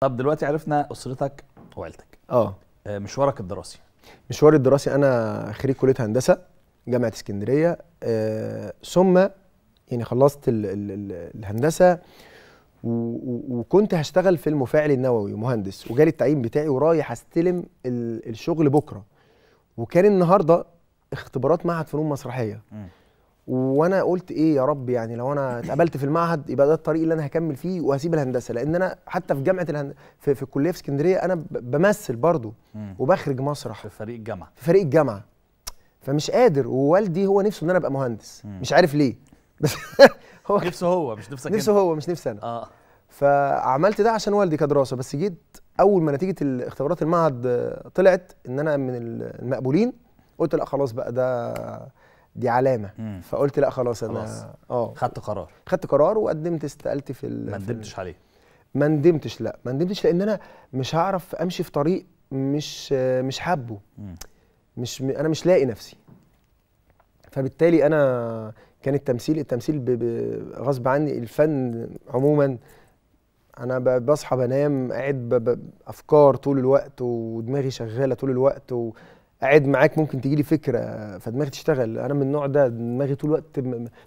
طب دلوقتي عرفنا اسرتك وعيلتك آه. اه مشوارك الدراسي مشواري الدراسي انا خريج كليه هندسه جامعه اسكندريه آه ثم يعني خلصت الـ الـ الـ الهندسه وكنت هشتغل في المفاعل النووي مهندس وجالي التعيين بتاعي ورايح استلم الشغل بكره وكان النهارده اختبارات معهد فنون مسرحيه وانا قلت ايه يا رب يعني لو انا اتقبلت في المعهد يبقى ده الطريق اللي انا هكمل فيه وهسيب الهندسه لان انا حتى في جامعه الهند... في, في الكليه في اسكندريه انا بمثل برضو وبخرج مسرح في فريق الجامعه في فريق الجامعه فمش قادر ووالدي هو نفسه ان انا ابقى مهندس مم. مش عارف ليه بس هو نفسه هو مش نفسك نفسه هو مش نفسي انا اه فعملت ده عشان والدي كدراسه بس جيت اول ما نتيجه الاختبارات المعهد طلعت ان انا من المقبولين قلت لا خلاص بقى ده دي علامه مم. فقلت لا خلاص انا اه خدت قرار خدت قرار وقدمت استقالتي في ما ندمتش عليه ما ندمتش لا ما ندمتش لان انا مش هعرف امشي في طريق مش مش حابه مش م... انا مش لاقي نفسي فبالتالي انا كان التمثيل التمثيل ب... ب... غصب عني الفن عموما انا ب... بصحى بنام قاعد ب... ب... افكار طول الوقت ودماغي شغاله طول الوقت و... قاعد معاك ممكن تجي لي فكره فدماغي تشتغل انا من النوع ده دماغي طول الوقت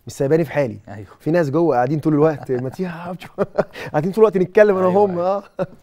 مش سايباني في حالي أيوه. في ناس جوه قاعدين طول الوقت ما قاعدين طول الوقت نتكلم انا أيوه وهم أيوه. اه